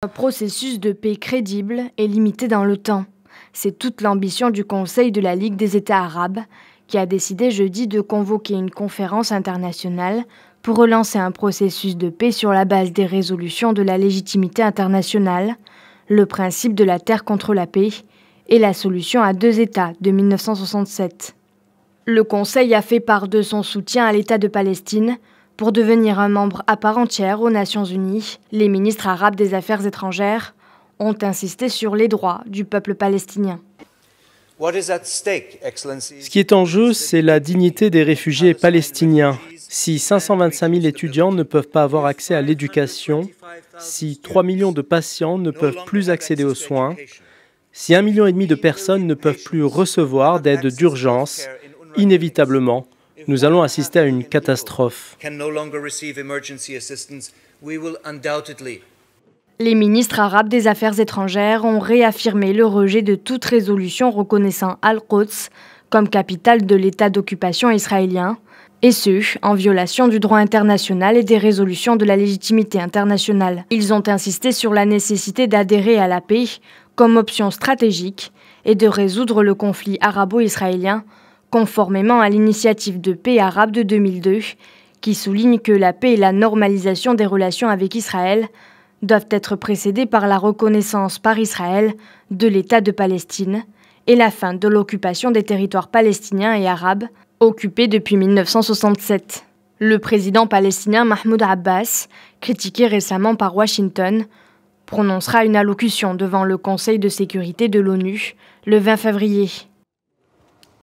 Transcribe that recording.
Un processus de paix crédible est limité dans le temps. C'est toute l'ambition du Conseil de la Ligue des États arabes qui a décidé jeudi de convoquer une conférence internationale pour relancer un processus de paix sur la base des résolutions de la légitimité internationale, le principe de la terre contre la paix et la solution à deux États de 1967. Le Conseil a fait part de son soutien à l'État de Palestine pour devenir un membre à part entière aux Nations Unies, les ministres arabes des Affaires étrangères ont insisté sur les droits du peuple palestinien. Ce qui est en jeu, c'est la dignité des réfugiés palestiniens. Si 525 000 étudiants ne peuvent pas avoir accès à l'éducation, si 3 millions de patients ne peuvent plus accéder aux soins, si 1,5 million de personnes ne peuvent plus recevoir d'aide d'urgence, inévitablement, nous allons assister à une catastrophe. Les ministres arabes des Affaires étrangères ont réaffirmé le rejet de toute résolution reconnaissant Al-Quds comme capitale de l'État d'occupation israélien, et ce, en violation du droit international et des résolutions de la légitimité internationale. Ils ont insisté sur la nécessité d'adhérer à la paix comme option stratégique et de résoudre le conflit arabo-israélien conformément à l'initiative de paix arabe de 2002, qui souligne que la paix et la normalisation des relations avec Israël doivent être précédées par la reconnaissance par Israël de l'État de Palestine et la fin de l'occupation des territoires palestiniens et arabes occupés depuis 1967. Le président palestinien Mahmoud Abbas, critiqué récemment par Washington, prononcera une allocution devant le Conseil de sécurité de l'ONU le 20 février.